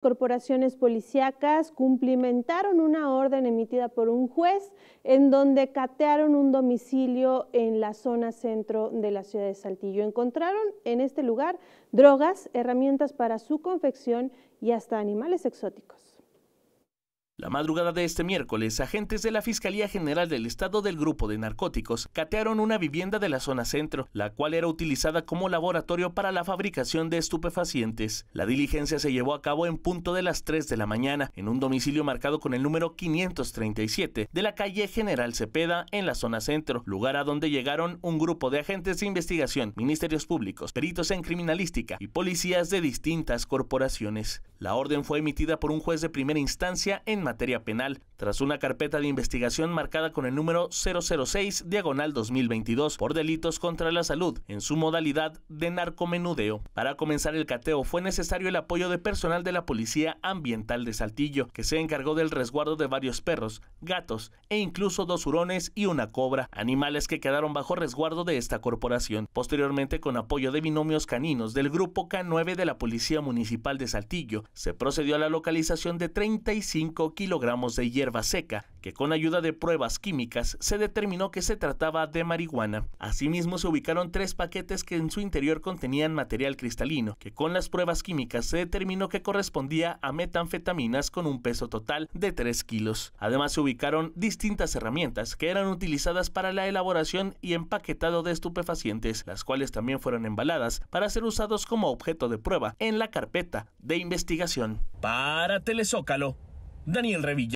corporaciones policíacas cumplimentaron una orden emitida por un juez en donde catearon un domicilio en la zona centro de la ciudad de Saltillo. Encontraron en este lugar drogas, herramientas para su confección y hasta animales exóticos madrugada de este miércoles, agentes de la Fiscalía General del Estado del Grupo de Narcóticos catearon una vivienda de la zona centro, la cual era utilizada como laboratorio para la fabricación de estupefacientes. La diligencia se llevó a cabo en punto de las 3 de la mañana, en un domicilio marcado con el número 537 de la calle General Cepeda, en la zona centro, lugar a donde llegaron un grupo de agentes de investigación, ministerios públicos, peritos en criminalística y policías de distintas corporaciones. La orden fue emitida por un juez de primera instancia en materia materia penal tras una carpeta de investigación marcada con el número 006 diagonal 2022 por delitos contra la salud en su modalidad de narcomenudeo. Para comenzar el cateo fue necesario el apoyo de personal de la Policía Ambiental de Saltillo, que se encargó del resguardo de varios perros, gatos e incluso dos hurones y una cobra, animales que quedaron bajo resguardo de esta corporación. Posteriormente, con apoyo de binomios caninos del grupo K9 de la Policía Municipal de Saltillo, se procedió a la localización de 35 kilogramos de hierba seca, que con ayuda de pruebas químicas se determinó que se trataba de marihuana. Asimismo, se ubicaron tres paquetes que en su interior contenían material cristalino, que con las pruebas químicas se determinó que correspondía a metanfetaminas con un peso total de 3 kilos. Además, se ubicaron distintas herramientas que eran utilizadas para la elaboración y empaquetado de estupefacientes, las cuales también fueron embaladas para ser usados como objeto de prueba en la carpeta de investigación. Para Telezócalo, Daniel Revilla.